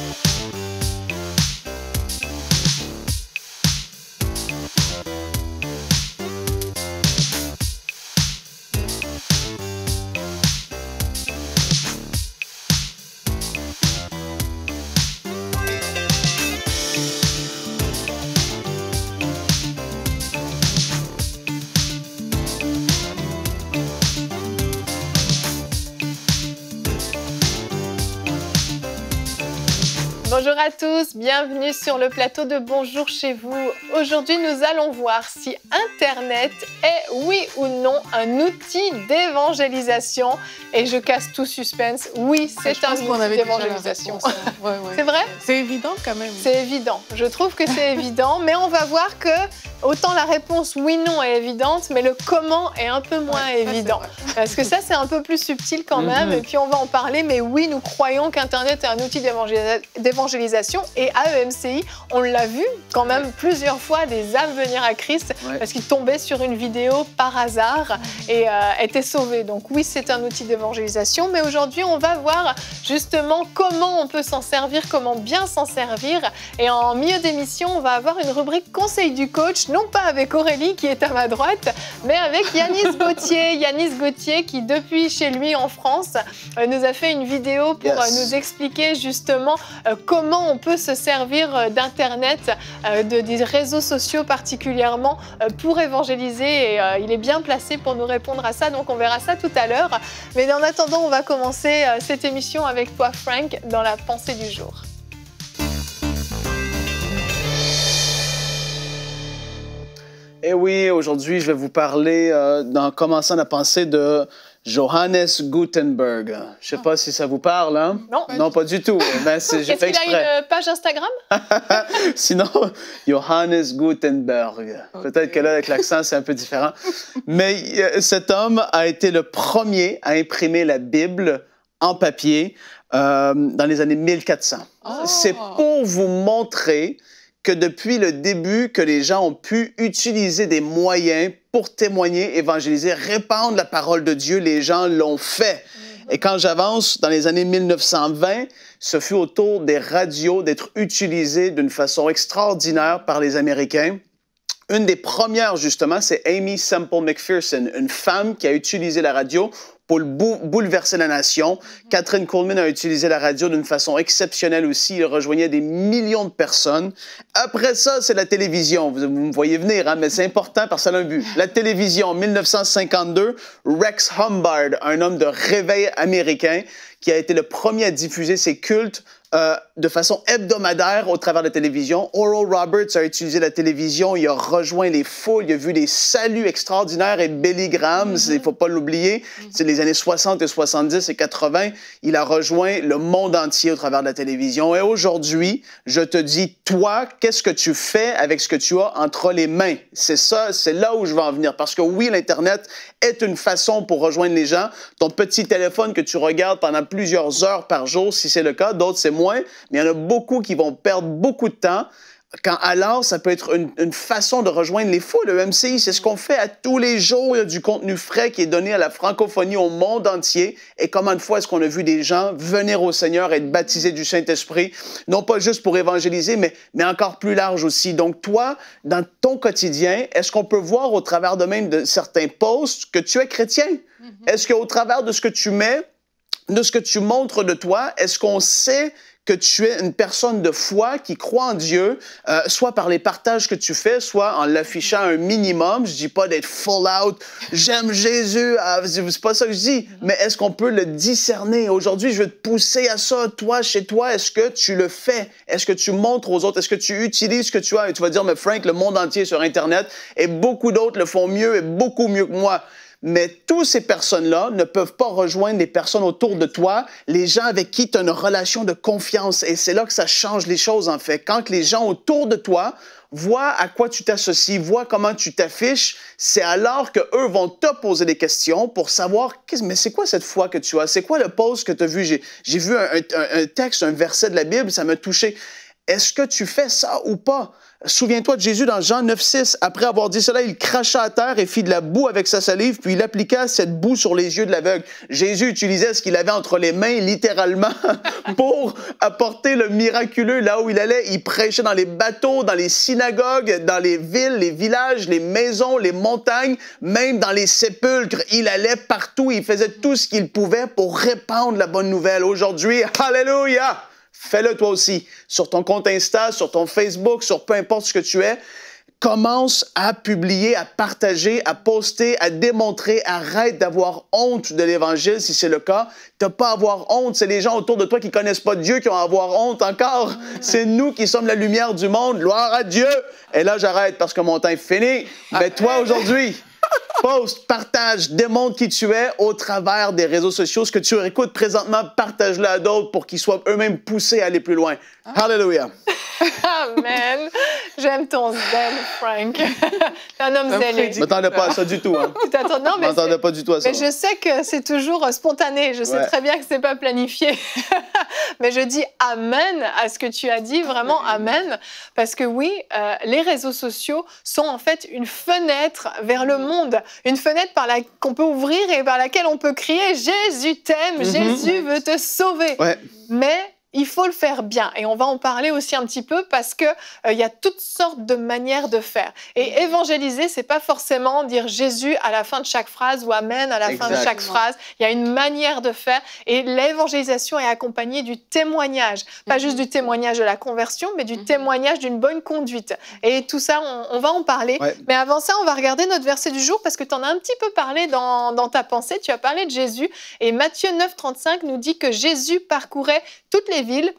Thank à tous bienvenue sur le plateau de Bonjour chez vous. Aujourd'hui, nous allons voir si Internet est oui ou non un outil d'évangélisation. Et je casse tout suspense. Oui, ah, c'est un outil d'évangélisation. Hein. C'est vrai C'est évident quand même. C'est évident. Je trouve que c'est évident, mais on va voir que autant la réponse oui non est évidente, mais le comment est un peu moins évident. Parce que ça, c'est un peu plus subtil quand mhm. même. Et puis on va en parler. Mais oui, nous croyons qu'Internet est un outil d'évangélisation et AEMCI. on l'a vu quand même plusieurs fois des âmes venir à Christ parce qu'ils tombaient sur une vidéo par hasard et euh, étaient sauvés. Donc oui, c'est un outil d'évangélisation, mais aujourd'hui, on va voir justement comment on peut s'en servir, comment bien s'en servir. Et en milieu d'émission, on va avoir une rubrique conseil du coach, non pas avec Aurélie qui est à ma droite, mais avec Yanis Gauthier. Yanis Gauthier qui, depuis chez lui en France, euh, nous a fait une vidéo pour euh, nous expliquer justement comment on peut se servir euh, d'Internet, euh, de, des réseaux sociaux particulièrement, euh, pour évangéliser. Et il est bien placé pour nous répondre à ça, donc on verra ça tout à l'heure. Mais en attendant, on va commencer cette émission avec toi, Frank, dans la pensée du jour. Eh oui, aujourd'hui, je vais vous parler, en commençant la pensée, de Johannes Gutenberg. Je sais pas si ça vous parle. Hein? Non. Non, pas du tout. Ben, Est-ce que qu'il a une euh, page Instagram? Sinon, Johannes Gutenberg. Peut-être que là, avec l'accent, c'est un peu différent. Mais euh, cet homme a été le premier à imprimer la Bible en papier euh, dans les années 1400. Ah. C'est pour vous montrer que depuis le début, que les gens ont pu utiliser des moyens pour témoigner, évangéliser, répandre la parole de Dieu. Les gens l'ont fait. Et quand j'avance dans les années 1920, ce fut au tour des radios d'être utilisées d'une façon extraordinaire par les Américains. Une des premières, justement, c'est Amy Semple McPherson, une femme qui a utilisé la radio pour bouleverser la nation. Mhm. Catherine Coleman a utilisé la radio d'une façon exceptionnelle aussi. elle rejoignait des millions de personnes. Après ça, c'est la télévision. Vous, me voyez venir, hein, mais c'est important parce qu'elle a un but. La télévision, 1952, Rex Humbard, un homme de réveil américain qui a été le premier à diffuser ses cultes euh, de façon hebdomadaire au travers de la télévision. Oral Roberts a utilisé la télévision, il a rejoint les foules, il a vu des saluts extraordinaires et Billy mhm. il ne faut pas l'oublier, mhm. c'est les années 60 et 70 et 80, il a rejoint le monde entier au travers de la télévision. Et aujourd'hui, je te dis, toi, qu'est-ce que tu fais avec ce que tu as entre les mains? C'est ça, c'est là où je vais en venir. Parce que oui, l'Internet est une façon pour rejoindre les gens. Ton petit téléphone que tu regardes pendant plusieurs heures par jour, si c'est le cas, d'autres, c'est moins, mais il y en a beaucoup qui vont perdre beaucoup de temps quand alors, ça peut être une, façon de rejoindre les foules. Le MCI, c'est ce qu'on fait à tous les jours. Il y a du contenu frais qui est donné à la francophonie au monde entier. Et comment de fois est-ce qu'on a vu des gens venir au Seigneur, et être baptisés du Saint-Esprit, non pas juste pour évangéliser, mais, mais encore plus large aussi. Donc toi, dans ton quotidien, est-ce qu'on peut voir au travers de même de certains posts que tu es chrétien? Mm-hmm. Est-ce qu'au travers de ce que tu mets, de ce que tu montres de toi, est-ce qu'on sait que tu es une personne de foi qui croit en Dieu, euh, soit par les partages que tu fais, soit en l'affichant un minimum. Je dis pas d'être full out, j'aime Jésus, ce euh, c'est pas ça que je dis, mais est-ce qu'on peut le discerner? Aujourd'hui, je veux te pousser à ça, toi, chez toi, est-ce que tu le fais? Est-ce que tu montres aux autres? Est-ce que tu utilises ce que tu as? Et tu vas dire, mais Frank, le monde entier sur Internet, et beaucoup d'autres le font mieux et beaucoup mieux que moi. Mais toutes ces personnes-là ne peuvent pas rejoindre les personnes autour de toi, les gens avec qui tu as une relation de confiance. Et c'est là que ça change les choses, en fait. Quand les gens autour de toi voient à quoi tu t'associes, voient comment tu t'affiches, c'est alors que eux vont te poser des questions pour savoir mais c'est quoi cette foi que tu as, c'est quoi le pose que tu as vu, j'ai vu un texte, un verset de la Bible, ça m'a touché. Est-ce que tu fais ça ou pas? Souviens-toi de Jésus dans Jean 9,6. Après avoir dit cela, il cracha à terre et fit de la boue avec sa salive, puis il appliqua cette boue sur les yeux de l'aveugle. Jésus utilisait ce qu'il avait entre les mains, littéralement, pour apporter le miraculeux là où il allait. Il prêchait dans les bateaux, dans les synagogues, dans les villes, les villages, les maisons, les montagnes, même dans les sépulcres. Il allait partout. Il faisait tout ce qu'il pouvait pour répandre la bonne nouvelle. Aujourd'hui, Alléluia! Fais-le toi aussi. Sur ton compte Insta, sur ton Facebook, sur peu importe ce que tu es, commence à publier, à partager, à poster, à démontrer. Arrête d'avoir honte de l'Évangile si c'est le cas. T'as pas à avoir honte. C'est les gens autour de toi qui connaissent pas Dieu qui ont à avoir honte encore. C'est nous qui sommes la lumière du monde. Gloire à Dieu. Et là, j'arrête parce que mon temps est fini. Mais toi, ah. aujourd'hui, Poste, partage, démontre qui tu es au travers des réseaux sociaux. Ce que tu écoutes présentement, partage-le à d'autres pour qu'ils soient eux-mêmes poussés à aller plus loin. Ah. Hallelujah. Amen. J'aime ton zèle, Frank. T'es un homme zélé. Je m'attendais pas à ça du tout. Hein. non, mais m'attendais pas du tout à ça. Mais je sais que c'est toujours euh, spontané. Je sais très bien que c'est pas planifié. mais je dis Amen à ce que tu as dit, vraiment Amen. Parce que oui, euh, les réseaux sociaux sont en fait une fenêtre vers le mm. monde une fenêtre par la qu'on peut ouvrir et par laquelle on peut crier Jésus t'aime, mhm. Jésus veut te sauver. Mais il faut le faire bien. Et on va en parler aussi un petit peu parce qu'il euh, y a toutes sortes de manières de faire. Et mhm. évangéliser, c'est pas forcément dire Jésus à la fin de chaque phrase ou Amen à la fin de chaque phrase. Il y a une manière de faire. Et l'évangélisation est accompagnée du témoignage. Pas mhm. juste du témoignage de la conversion, mais du mhm. témoignage d'une bonne conduite. Et tout ça, on, va en parler. Mais avant ça, on va regarder notre verset du jour parce que tu en as un petit peu parlé dans, dans ta pensée. Tu as parlé de Jésus. Et Matthieu 9, 35 nous dit que Jésus parcourait toutes les villes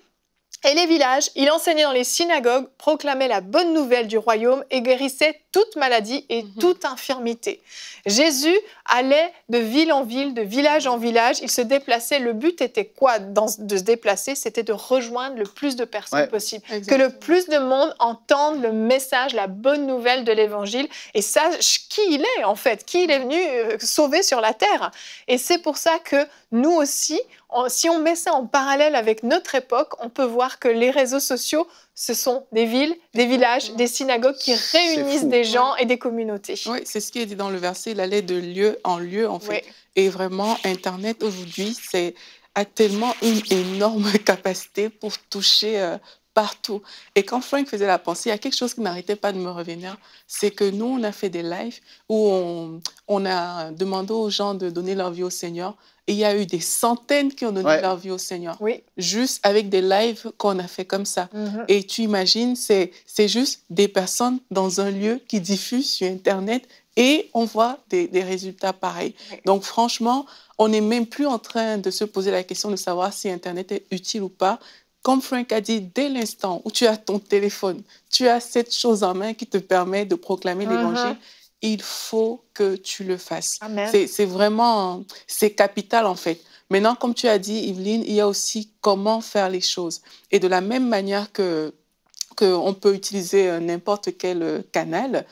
et les villages, il enseignait dans les synagogues, proclamait la bonne nouvelle du royaume et guérissait toute maladie et mhm. toute infirmité. Jésus allait de ville en ville, de village en village. il se déplaçait Le but était quoi de se déplacer C'était de rejoindre le plus de personnes possible, que le plus de monde entende le message, la bonne nouvelle de l'Évangile et sache qui il est en fait, qui il est venu euh, sauver sur la terre. Et c'est pour ça que nous aussi, si on met ça en parallèle avec notre époque, on peut voir que les réseaux sociaux ce sont des villes, des villages, mmh. des synagogues qui réunissent des gens et des communautés. Oui, c'est ce qui est dit dans le verset, il allait de lieu en lieu, en fait. Et vraiment, Internet aujourd'hui, c'est a tellement une énorme capacité pour toucher euh, partout. Et quand Frank faisait la pensée, il y a quelque chose qui n'arrêtait pas de me revenir, c'est que nous, on a fait des lives où on a demandé aux gens de donner leur vie au Seigneur et il y a eu des centaines qui ont donné leur vie au Seigneur. Oui. Juste avec des lives qu'on a fait comme ça. Mm-hmm. Et tu imagines, c'est juste des personnes dans un lieu qui diffusent sur Internet et on voit des, résultats pareils. Donc franchement, on n'est même plus en train de se poser la question de savoir si Internet est utile ou pas. Comme Frank a dit, dès l'instant où tu as ton téléphone, tu as cette chose en main qui te permet de proclamer mm-hmm. l'Évangile il faut que tu le fasses. C'est vraiment, c'est capital en fait. Maintenant, comme tu as dit, Yveline, il y a aussi comment faire les choses. Et de la même manière que qu'on peut utiliser euh, n'importe quel euh, canal,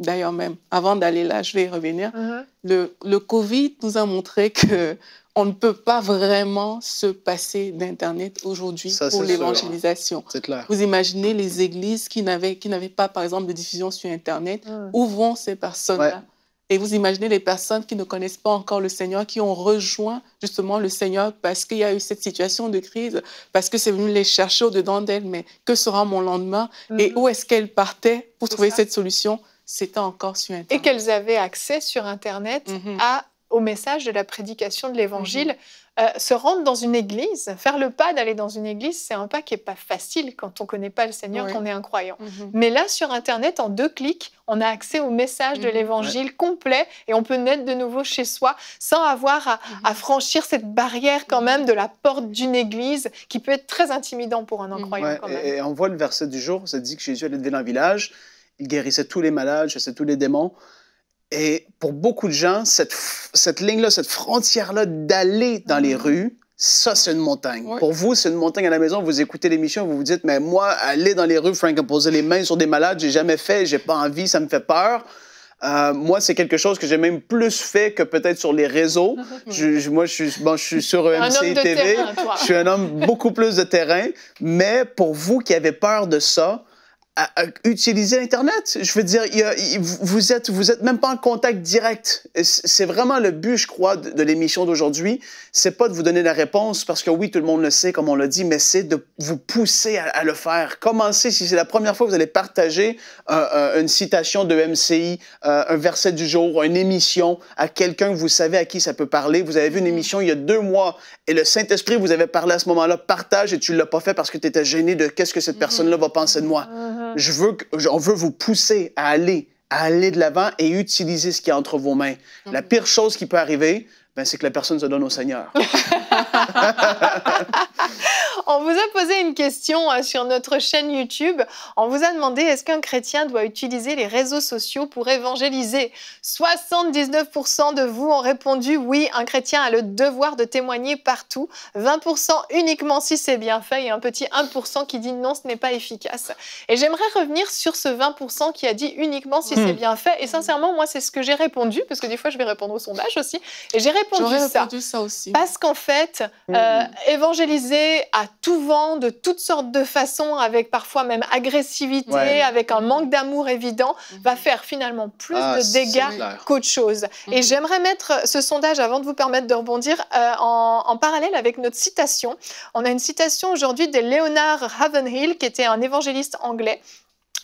D'ailleurs même, avant d'aller là, je vais y revenir. Uh-huh. Le, le, Covid nous a montré que on ne peut pas vraiment se passer d'Internet aujourd'hui pour l'évangélisation. Vous imaginez les églises qui n'avaient, qui n'avaient pas, par exemple, de diffusion sur Internet. Uh-huh. Où vont ces personnes-là Et vous imaginez les personnes qui ne connaissent pas encore le Seigneur, qui ont rejoint justement le Seigneur parce qu'il y a eu cette situation de crise, parce que c'est venu les chercher au-dedans d'elles, mais que sera mon lendemain et uh-huh. où est-ce qu'elles partaient pour trouver cette solution c'était encore sur Internet. Et qu'elles avaient accès sur Internet mhm. à, au message de la prédication de l'Évangile. Mhm. Euh, se rendre dans une église, faire le pas d'aller dans une église, c'est un pas qui n'est pas facile quand on ne connaît pas le Seigneur, qu'on est un croyant. Mhm. Mais là, sur Internet, en deux clics, on a accès au message de l'Évangile complet et on peut naître de nouveau chez soi sans avoir à, franchir cette barrière quand même de la porte d'une église qui peut être très intimidant pour un incroyant. quand même. Et, on voit le verset du jour, ça dit que Jésus allait dans un village il guérissait tous les malades, chassait tous les démons. Et pour beaucoup de gens, cette, cette ligne-là, cette frontière-là d'aller dans les mm. rues, ça, c'est une montagne. Pour vous, c'est une montagne à la maison. Vous écoutez l'émission, vous vous dites, mais moi, aller dans les rues, Frank, poser les mains sur des malades, j'ai jamais fait, j'ai pas envie, ça me fait peur. Euh, moi, c'est quelque chose que j'ai même plus fait que peut-être sur les réseaux. moi, je suis, je suis sur EMC TV. je suis un homme beaucoup plus de terrain. Mais pour vous qui avez peur de ça, à, utiliser Internet. Je veux dire, vous êtes, vous êtes même pas en contact direct. C'est vraiment le but, je crois, de, l'émission d'aujourd'hui. C'est pas de vous donner la réponse parce que oui, tout le monde le sait, comme on l'a dit, mais c'est de vous pousser à, le faire. Commencez. Si c'est la première fois que vous allez partager euh, euh, une citation de MCI, euh, un verset du jour, une émission à quelqu'un que vous savez à qui ça peut parler. Vous avez vu une mm-hmm. émission il y a deux mois et le Saint-Esprit vous avait parlé à ce moment-là. Partage et tu l'as pas fait parce que tu étais gêné de qu'est-ce que cette mm-hmm. personne-là va penser de moi. Uh-huh. Je veux, on veut vous pousser à aller, à aller de l'avant et utiliser ce qui est entre vos mains. Mm-hmm. La pire chose qui peut arriver, ben, c'est que la personne se donne au Seigneur. On vous a posé une question euh, sur notre chaîne YouTube. On vous a demandé est-ce qu'un chrétien doit utiliser les réseaux sociaux pour évangéliser 79% de vous ont répondu oui, un chrétien a le devoir de témoigner partout. 20% uniquement si c'est bien fait et un petit 1% qui dit non, ce n'est pas efficace. Et j'aimerais revenir sur ce 20% qui a dit uniquement si c'est hmm. bien fait. Et sincèrement, moi, c'est ce que j'ai répondu, parce que des fois, je vais répondre au sondage aussi. Et j'ai répondu ça. ça aussi. Parce qu'en fait, hmm. euh, évangéliser à tout vent, de toutes sortes de façons, avec parfois même agressivité, avec un manque d'amour évident, mhm. va faire finalement plus ah, de dégâts qu'autre chose. Et mhm. j'aimerais mettre ce sondage, avant de vous permettre de rebondir, euh, en, parallèle avec notre citation. On a une citation aujourd'hui de Leonard Ravenhill, qui était un évangéliste anglais,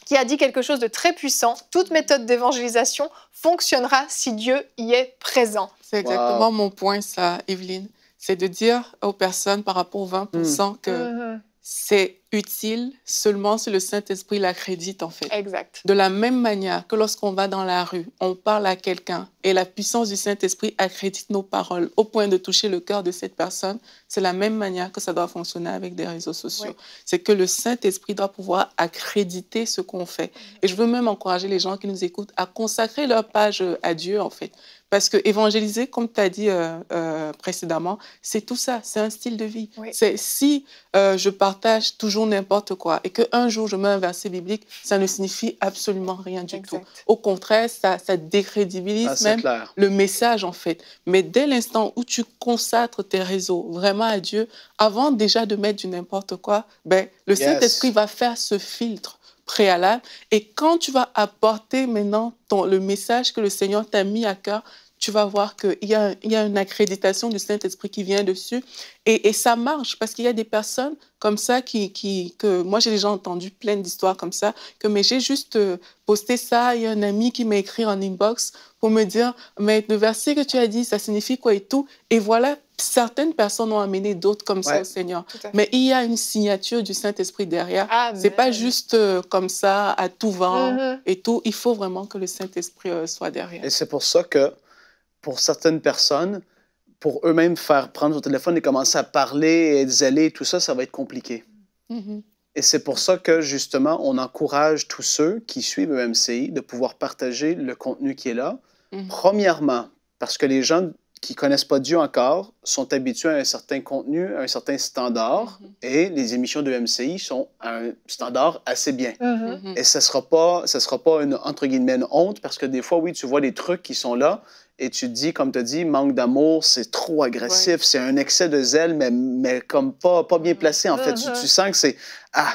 qui a dit quelque chose de très puissant. Toute méthode d'évangélisation fonctionnera si Dieu y est présent. C'est exactement mon point, ça, Evelyne c'est de dire aux personnes par rapport aux 20% mm. que c'est utile seulement si le Saint-Esprit l'accrédite, en fait. Exact. De la même manière que lorsqu'on va dans la rue, on parle à quelqu'un et la puissance du Saint-Esprit accrédite nos paroles au point de toucher le cœur de cette personne, c'est la même manière que ça doit fonctionner avec des réseaux sociaux. C'est que le Saint-Esprit doit pouvoir accréditer ce qu'on fait. Et je veux même encourager les gens qui nous écoutent à consacrer leur page à Dieu, en fait. Parce que évangéliser, comme tu as dit euh, euh, précédemment, c'est tout ça, c'est un style de vie. C'est si euh, je partage toujours n'importe quoi et que un jour je mets un verset biblique, ça ne signifie absolument rien du tout. Au contraire, ça, décrédibilise ah, même le message en fait. Mais dès l'instant où tu consacres tes réseaux vraiment à Dieu, avant déjà de mettre du n'importe quoi, ben, le Saint-Esprit va faire ce filtre préalable. Et quand tu vas apporter maintenant ton, le message que le Seigneur t'a mis à cœur, tu vas voir qu'il y, a, y une accréditation du Saint-Esprit qui vient dessus. Et, et ça marche parce qu'il y a des personnes comme ça qui, qui que moi j'ai déjà entendu plein d'histoires comme ça, que mais j'ai juste euh, posté ça, il y a un ami qui m'a écrit en inbox pour me dire, mais le verset que tu as dit, ça signifie quoi et tout. Et voilà, certaines personnes ont amené d'autres comme ça au Seigneur. Mais il y a une signature du Saint-Esprit derrière. C'est pas juste euh, comme ça, à tout vent mm-hmm. et tout. Il faut vraiment que le Saint-Esprit euh, soit derrière. Et c'est pour ça que, pour certaines personnes, pour eux-mêmes faire prendre son téléphone et commencer à parler et et tout ça, ça va être compliqué. Mm-hmm. Et c'est pour ça que, justement, on encourage tous ceux qui suivent EMCI de pouvoir partager le contenu qui est là. Mm-hmm. Premièrement, parce que les gens qui connaissent pas Dieu encore sont habitués à un certain contenu, à un certain standard, mhm. et les émissions de MCI sont à un standard assez bien. Mhm. Mhm. Et ce sera pas, ça sera pas une entre guillemets une honte parce que des fois, oui, tu vois des trucs qui sont là et tu te dis, comme tu as dit, manque d'amour, c'est trop agressif, c'est un excès de zèle, mais, mais comme pas, pas bien placé en fait. tu, sens que c'est ah.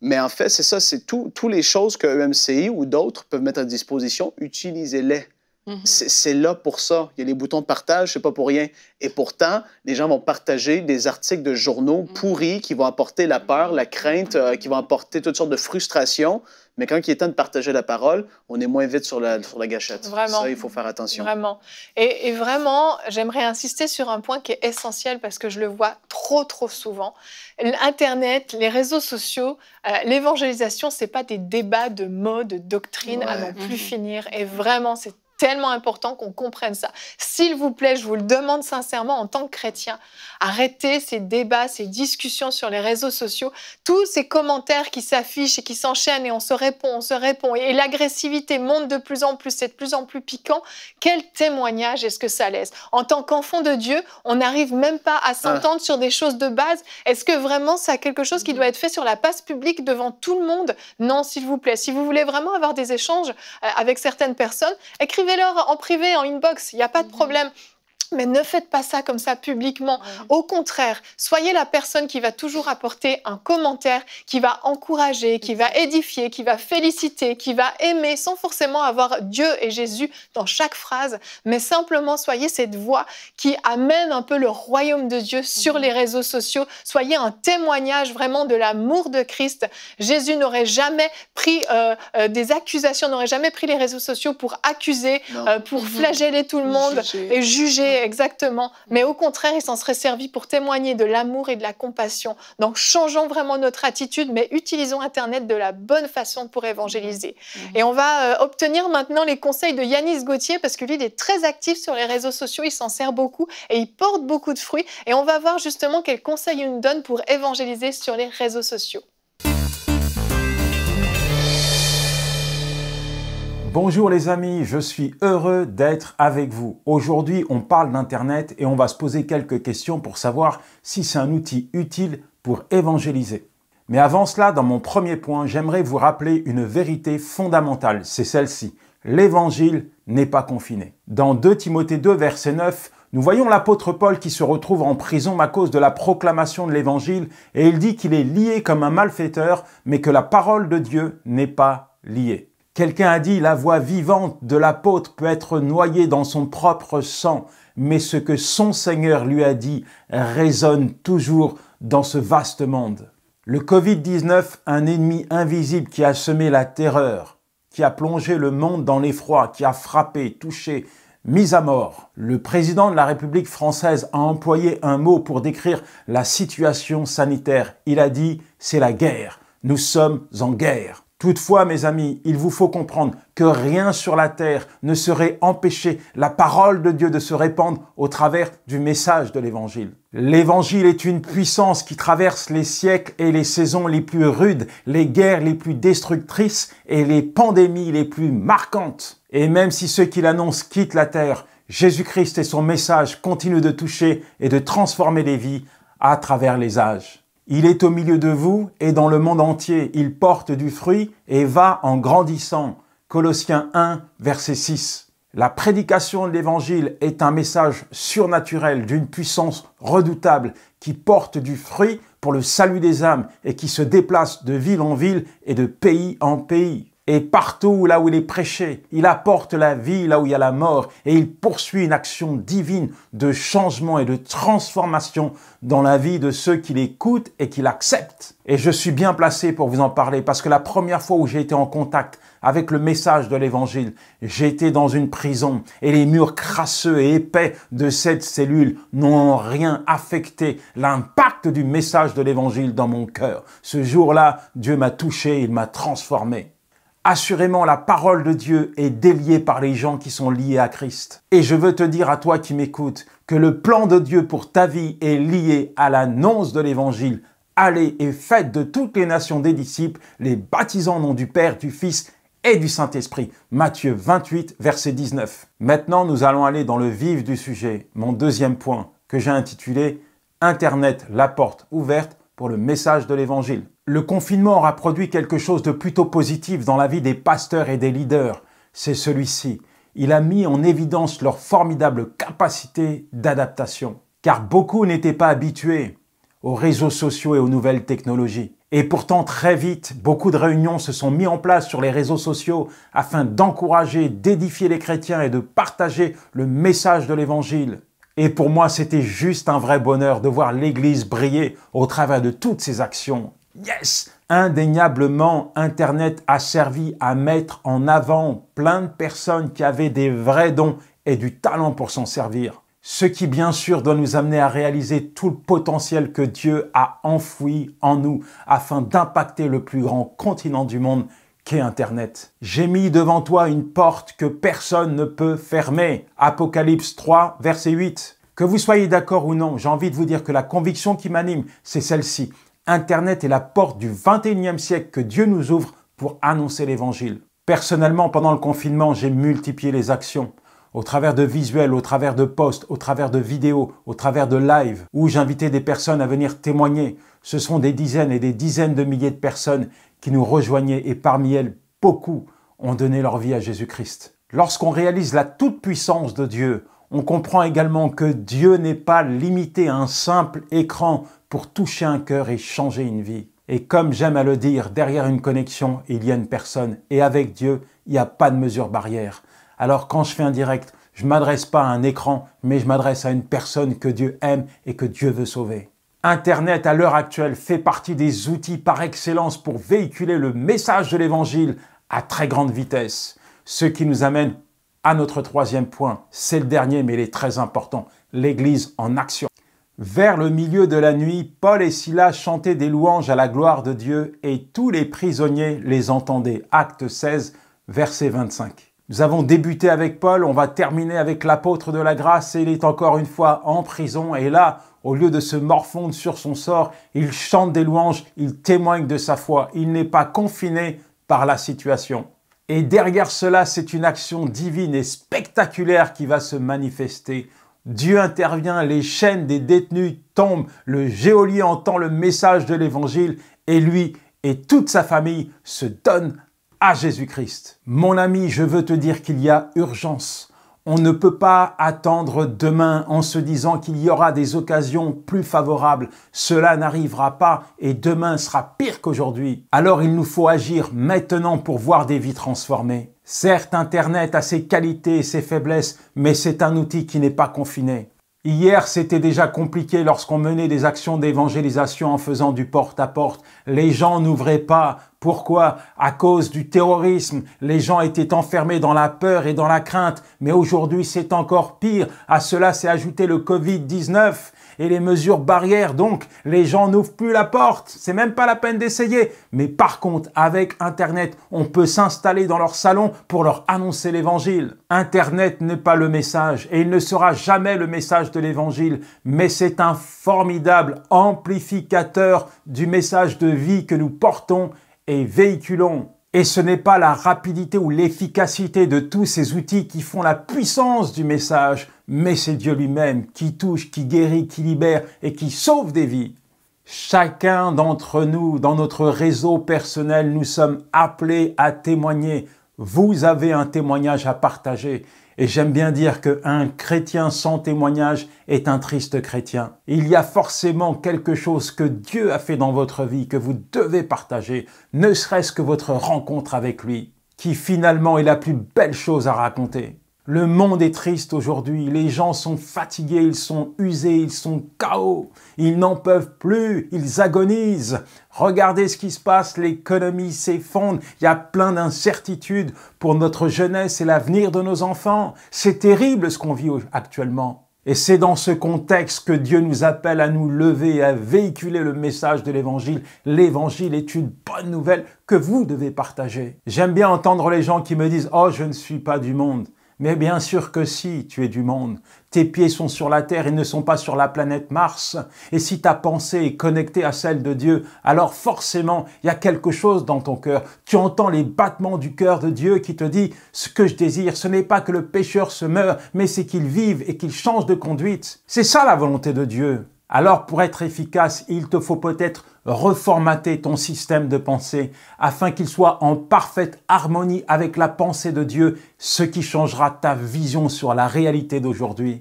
Mais en fait, c'est ça, c'est toutes les choses que MCI ou d'autres peuvent mettre à disposition, utilisez-les. Mhm. C'est là pour ça. Il y a les boutons de partage, c'est pas pour rien. Et pourtant, les gens vont partager des articles de journaux mhm. pourris qui vont apporter la peur, la crainte, euh, qui vont apporter toutes sortes de frustrations. Mais quand il est temps de partager la parole, on est moins vite sur la, gâchette. Vraiment. Ça, il faut faire attention. Vraiment. Et, vraiment, j'aimerais insister sur un point qui est essentiel parce que je le vois trop, trop souvent. L'Internet, les réseaux sociaux, euh, l'évangélisation, ce pas des débats de mots, de doctrine à plus mhm. finir. Et vraiment, c'est tellement important qu'on comprenne ça. S'il vous plaît, je vous le demande sincèrement en tant que chrétien, arrêtez ces débats, ces discussions sur les réseaux sociaux, tous ces commentaires qui s'affichent et qui s'enchaînent et on se répond, on se répond et l'agressivité monte de plus en plus, c'est de plus en plus piquant. Quel témoignage est-ce que ça laisse En tant qu'enfant de Dieu, on n'arrive même pas à ah. s'entendre sur des choses de base. Est-ce que vraiment ça a quelque chose qui doit être fait sur la passe publique devant tout le monde Non, s'il vous plaît. Si vous voulez vraiment avoir des échanges euh, avec certaines personnes, écrivez fais leur en privé, en inbox, il n'y a pas de mhm. problème mais ne faites pas ça comme ça publiquement. Au contraire, soyez la personne qui va toujours apporter un commentaire, qui va encourager, qui va édifier, qui va féliciter, qui va aimer, sans forcément avoir Dieu et Jésus dans chaque phrase, mais simplement soyez cette voix qui amène un peu le royaume de Dieu sur mhm. les réseaux sociaux. Soyez un témoignage vraiment de l'amour de Christ. Jésus n'aurait jamais pris euh, euh, des accusations, n'aurait jamais pris les réseaux sociaux pour accuser, euh, pour mhm. flageller tout le monde et juger exactement. Mais au contraire, il s'en serait servi pour témoigner de l'amour et de la compassion. Donc changeons vraiment notre attitude, mais utilisons Internet de la bonne façon pour évangéliser. Mhm. Et on va euh, obtenir maintenant les conseils de Yanis Gauthier, parce que lui, il est très actif sur les réseaux sociaux, il s'en sert beaucoup et il porte beaucoup de fruits. Et on va voir justement quels conseils il nous donne pour évangéliser sur les réseaux sociaux. Bonjour les amis, je suis heureux d'être avec vous. Aujourd'hui, on parle d'Internet et on va se poser quelques questions pour savoir si c'est un outil utile pour évangéliser. Mais avant cela, dans mon premier point, j'aimerais vous rappeler une vérité fondamentale, c'est celle-ci. L'évangile n'est pas confiné. Dans 2 Timothée 2, verset 9, nous voyons l'apôtre Paul qui se retrouve en prison à cause de la proclamation de l'évangile et il dit qu'il est lié comme un malfaiteur, mais que la parole de Dieu n'est pas liée. Quelqu'un a dit la voix vivante de l'apôtre peut être noyée dans son propre sang, mais ce que son Seigneur lui a dit résonne toujours dans ce vaste monde. Le Covid-19, un ennemi invisible qui a semé la terreur, qui a plongé le monde dans l'effroi, qui a frappé, touché, mis à mort. Le président de la République française a employé un mot pour décrire la situation sanitaire. Il a dit c'est la guerre. Nous sommes en guerre. Toutefois, mes amis, il vous faut comprendre que rien sur la terre ne serait empêcher la parole de Dieu de se répandre au travers du message de l'Évangile. L'Évangile est une puissance qui traverse les siècles et les saisons les plus rudes, les guerres les plus destructrices et les pandémies les plus marquantes. Et même si ceux qui l'annoncent quittent la terre, Jésus-Christ et son message continuent de toucher et de transformer les vies à travers les âges. Il est au milieu de vous et dans le monde entier. Il porte du fruit et va en grandissant. Colossiens 1, verset 6. La prédication de l'Évangile est un message surnaturel d'une puissance redoutable qui porte du fruit pour le salut des âmes et qui se déplace de ville en ville et de pays en pays. Et partout là où il est prêché, il apporte la vie là où il y a la mort et il poursuit une action divine de changement et de transformation dans la vie de ceux qui l'écoutent et qui l'acceptent. Et je suis bien placé pour vous en parler parce que la première fois où j'ai été en contact avec le message de l'évangile, j'étais dans une prison et les murs crasseux et épais de cette cellule n'ont rien affecté l'impact du message de l'évangile dans mon cœur. Ce jour-là, Dieu m'a touché, il m'a transformé. Assurément, la parole de Dieu est déliée par les gens qui sont liés à Christ. Et je veux te dire à toi qui m'écoutes que le plan de Dieu pour ta vie est lié à l'annonce de l'Évangile. Allez et faites de toutes les nations des disciples, les baptisants au nom du Père, du Fils et du Saint-Esprit. Matthieu 28, verset 19. Maintenant, nous allons aller dans le vif du sujet, mon deuxième point, que j'ai intitulé Internet, la porte ouverte le message de l'Évangile. Le confinement aura produit quelque chose de plutôt positif dans la vie des pasteurs et des leaders. C'est celui-ci. Il a mis en évidence leur formidable capacité d'adaptation. Car beaucoup n'étaient pas habitués aux réseaux sociaux et aux nouvelles technologies. Et pourtant, très vite, beaucoup de réunions se sont mises en place sur les réseaux sociaux afin d'encourager, d'édifier les chrétiens et de partager le message de l'Évangile. Et pour moi, c'était juste un vrai bonheur de voir l'Église briller au travers de toutes ses actions. Yes Indéniablement, Internet a servi à mettre en avant plein de personnes qui avaient des vrais dons et du talent pour s'en servir. Ce qui, bien sûr, doit nous amener à réaliser tout le potentiel que Dieu a enfoui en nous afin d'impacter le plus grand continent du monde Internet. J'ai mis devant toi une porte que personne ne peut fermer. Apocalypse 3, verset 8. Que vous soyez d'accord ou non, j'ai envie de vous dire que la conviction qui m'anime, c'est celle-ci. Internet est la porte du 21e siècle que Dieu nous ouvre pour annoncer l'Évangile. Personnellement, pendant le confinement, j'ai multiplié les actions au travers de visuels, au travers de posts, au travers de vidéos, au travers de lives, où j'invitais des personnes à venir témoigner. Ce sont des dizaines et des dizaines de milliers de personnes qui nous rejoignaient et parmi elles, beaucoup ont donné leur vie à Jésus-Christ. Lorsqu'on réalise la toute-puissance de Dieu, on comprend également que Dieu n'est pas limité à un simple écran pour toucher un cœur et changer une vie. Et comme j'aime à le dire, derrière une connexion, il y a une personne. Et avec Dieu, il n'y a pas de mesure barrière. Alors quand je fais un direct, je m'adresse pas à un écran, mais je m'adresse à une personne que Dieu aime et que Dieu veut sauver. Internet, à l'heure actuelle, fait partie des outils par excellence pour véhiculer le message de l'Évangile à très grande vitesse. Ce qui nous amène à notre troisième point. C'est le dernier, mais il est très important. L'Église en action. Vers le milieu de la nuit, Paul et Silas chantaient des louanges à la gloire de Dieu et tous les prisonniers les entendaient. Acte 16, verset 25. Nous avons débuté avec Paul, on va terminer avec l'apôtre de la grâce et il est encore une fois en prison et là, au lieu de se morfondre sur son sort, il chante des louanges, il témoigne de sa foi, il n'est pas confiné par la situation. Et derrière cela, c'est une action divine et spectaculaire qui va se manifester. Dieu intervient, les chaînes des détenus tombent, le géolier entend le message de l'évangile et lui et toute sa famille se donnent à Jésus-Christ. Mon ami, je veux te dire qu'il y a urgence. On ne peut pas attendre demain en se disant qu'il y aura des occasions plus favorables. Cela n'arrivera pas et demain sera pire qu'aujourd'hui. Alors il nous faut agir maintenant pour voir des vies transformées. Certes, Internet a ses qualités et ses faiblesses, mais c'est un outil qui n'est pas confiné. Hier, c'était déjà compliqué lorsqu'on menait des actions d'évangélisation en faisant du porte-à-porte. Les gens n'ouvraient pas. Pourquoi À cause du terrorisme. Les gens étaient enfermés dans la peur et dans la crainte. Mais aujourd'hui, c'est encore pire. À cela s'est ajouté le Covid-19 et les mesures barrières. Donc, les gens n'ouvrent plus la porte. C'est même pas la peine d'essayer. Mais par contre, avec Internet, on peut s'installer dans leur salon pour leur annoncer l'évangile. Internet n'est pas le message et il ne sera jamais le message de l'évangile, mais c'est un formidable amplificateur du message de vie que nous portons et véhiculons. Et ce n'est pas la rapidité ou l'efficacité de tous ces outils qui font la puissance du message, mais c'est Dieu lui-même qui touche, qui guérit, qui libère et qui sauve des vies. Chacun d'entre nous, dans notre réseau personnel, nous sommes appelés à témoigner. Vous avez un témoignage à partager. Et j'aime bien dire qu'un chrétien sans témoignage est un triste chrétien. Il y a forcément quelque chose que Dieu a fait dans votre vie que vous devez partager, ne serait-ce que votre rencontre avec lui, qui finalement est la plus belle chose à raconter. Le monde est triste aujourd'hui, les gens sont fatigués, ils sont usés, ils sont chaos. ils n'en peuvent plus, ils agonisent. Regardez ce qui se passe, l'économie s'effondre, il y a plein d'incertitudes pour notre jeunesse et l'avenir de nos enfants. C'est terrible ce qu'on vit actuellement. Et c'est dans ce contexte que Dieu nous appelle à nous lever à véhiculer le message de l'Évangile. L'Évangile est une bonne nouvelle que vous devez partager. J'aime bien entendre les gens qui me disent ⁇ Oh, je ne suis pas du monde ⁇ mais bien sûr que si, tu es du monde. Tes pieds sont sur la terre et ne sont pas sur la planète Mars. Et si ta pensée est connectée à celle de Dieu, alors forcément, il y a quelque chose dans ton cœur. Tu entends les battements du cœur de Dieu qui te dit, ce que je désire, ce n'est pas que le pécheur se meure, mais c'est qu'il vive et qu'il change de conduite. C'est ça la volonté de Dieu. Alors pour être efficace, il te faut peut-être reformater ton système de pensée afin qu'il soit en parfaite harmonie avec la pensée de Dieu, ce qui changera ta vision sur la réalité d'aujourd'hui.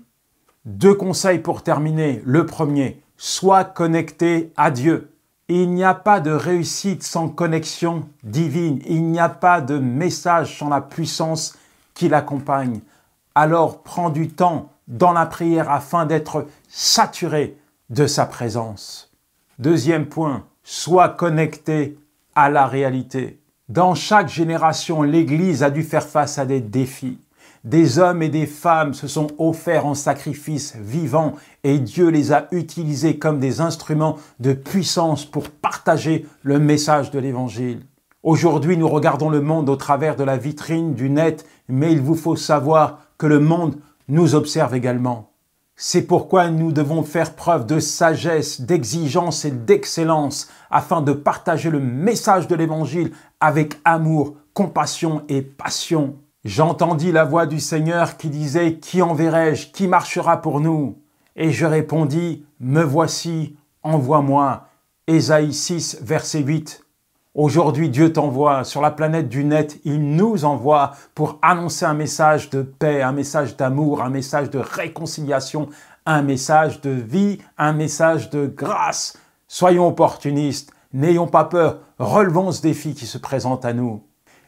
Deux conseils pour terminer. Le premier, sois connecté à Dieu. Il n'y a pas de réussite sans connexion divine. Il n'y a pas de message sans la puissance qui l'accompagne. Alors prends du temps dans la prière afin d'être saturé de sa présence. Deuxième point, sois connecté à la réalité. Dans chaque génération, l'Église a dû faire face à des défis. Des hommes et des femmes se sont offerts en sacrifice vivant et Dieu les a utilisés comme des instruments de puissance pour partager le message de l'Évangile. Aujourd'hui, nous regardons le monde au travers de la vitrine du net, mais il vous faut savoir que le monde nous observe également. C'est pourquoi nous devons faire preuve de sagesse, d'exigence et d'excellence afin de partager le message de l'Évangile avec amour, compassion et passion. J'entendis la voix du Seigneur qui disait, Qui enverrai-je Qui marchera pour nous Et je répondis, Me voici, envoie-moi. Ésaïe 6, verset 8. Aujourd'hui, Dieu t'envoie sur la planète du net, il nous envoie pour annoncer un message de paix, un message d'amour, un message de réconciliation, un message de vie, un message de grâce. Soyons opportunistes, n'ayons pas peur, relevons ce défi qui se présente à nous.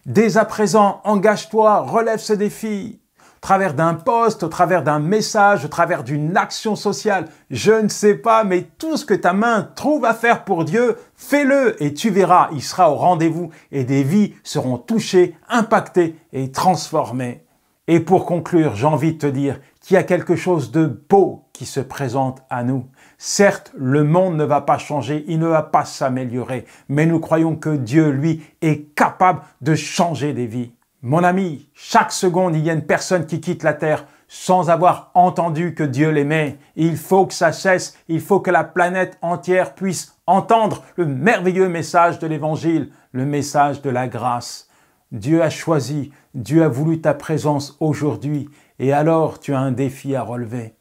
Dès à présent, engage-toi, relève ce défi travers d'un poste, au travers d'un message, au travers d'une action sociale, je ne sais pas, mais tout ce que ta main trouve à faire pour Dieu, fais-le et tu verras, il sera au rendez-vous et des vies seront touchées, impactées et transformées. Et pour conclure, j'ai envie de te dire qu'il y a quelque chose de beau qui se présente à nous. Certes, le monde ne va pas changer, il ne va pas s'améliorer, mais nous croyons que Dieu, lui, est capable de changer des vies. Mon ami, chaque seconde, il y a une personne qui quitte la terre sans avoir entendu que Dieu l'aimait. Il faut que ça cesse, il faut que la planète entière puisse entendre le merveilleux message de l'Évangile, le message de la grâce. Dieu a choisi, Dieu a voulu ta présence aujourd'hui, et alors tu as un défi à relever.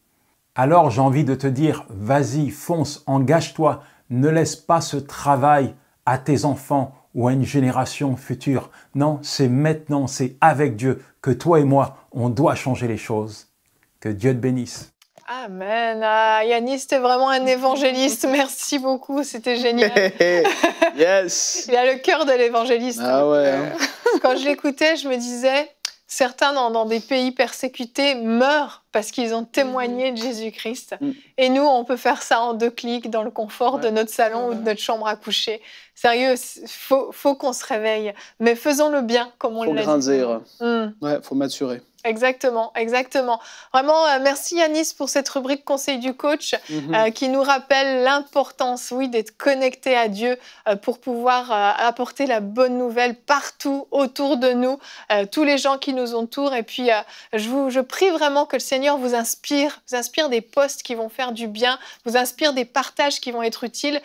Alors j'ai envie de te dire, vas-y, fonce, engage-toi, ne laisse pas ce travail à tes enfants ou à une génération future. Non, c'est maintenant, c'est avec Dieu que toi et moi, on doit changer les choses. Que Dieu te bénisse. Amen. Ah, tu t'es vraiment un évangéliste. Merci beaucoup. C'était génial. yes. Il a le cœur de l'évangéliste. Ah hein. ouais. Quand je l'écoutais, je me disais, Certains dans, des pays persécutés meurent parce qu'ils ont témoigné de Jésus-Christ. Mm. Et nous, on peut faire ça en deux clics dans le confort de notre salon ou de notre chambre à coucher. Sérieux, faut, faut qu'on se réveille. Mais faisons le bien, comme on l'a dit. Faut grandir. Mm. Ouais, faut maturer. Exactement, exactement. Vraiment, euh, merci Yanis pour cette rubrique Conseil du coach euh, mhm. qui nous rappelle l'importance, oui, d'être connecté à Dieu euh, pour pouvoir apporter la bonne nouvelle partout autour de nous, tous les gens qui nous entourent. Et puis, je, vous, je prie vraiment que le Seigneur vous inspire, vous inspire des postes qui vont faire du bien, vous inspire des partages qui vont être utiles.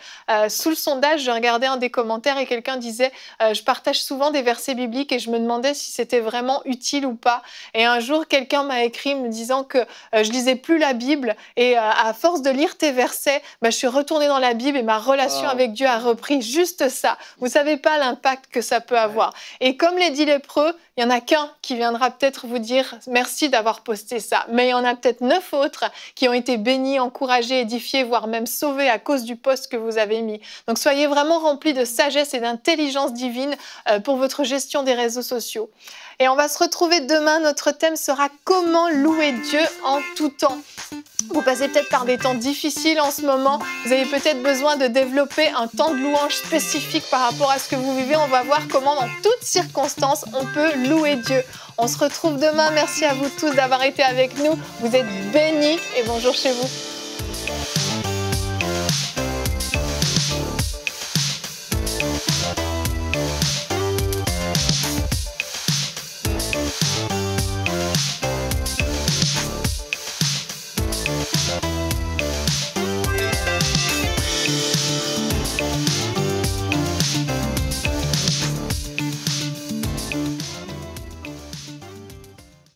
sous le sondage, je regardais un des commentaires et quelqu'un disait, je partage souvent des versets bibliques et je me demandais si c'était vraiment utile ou pas. Et un jour, quelqu'un m'a écrit me disant que euh, je lisais plus la Bible et euh, à force de lire tes versets, bah, je suis retournée dans la Bible et ma relation avec Dieu a repris juste ça. Vous savez pas l'impact que ça peut avoir. Et comme les dit l'épreuve, il n'y en a qu'un qui viendra peut-être vous dire merci d'avoir posté ça, mais il y en a peut-être neuf autres qui ont été bénis, encouragés, édifiés, voire même sauvés à cause du poste que vous avez mis. Donc soyez vraiment remplis de sagesse et d'intelligence divine euh, pour votre gestion des réseaux sociaux. Et on va se retrouver demain. Notre thème sera comment louer Dieu en tout temps. Vous passez peut-être par des temps difficiles en ce moment. Vous avez peut-être besoin de développer un temps de louange spécifique par rapport à ce que vous vivez. On va voir comment, dans toutes circonstances, on peut Louez Dieu. On se retrouve demain. Merci à vous tous d'avoir été avec nous. Vous êtes bénis et bonjour chez vous.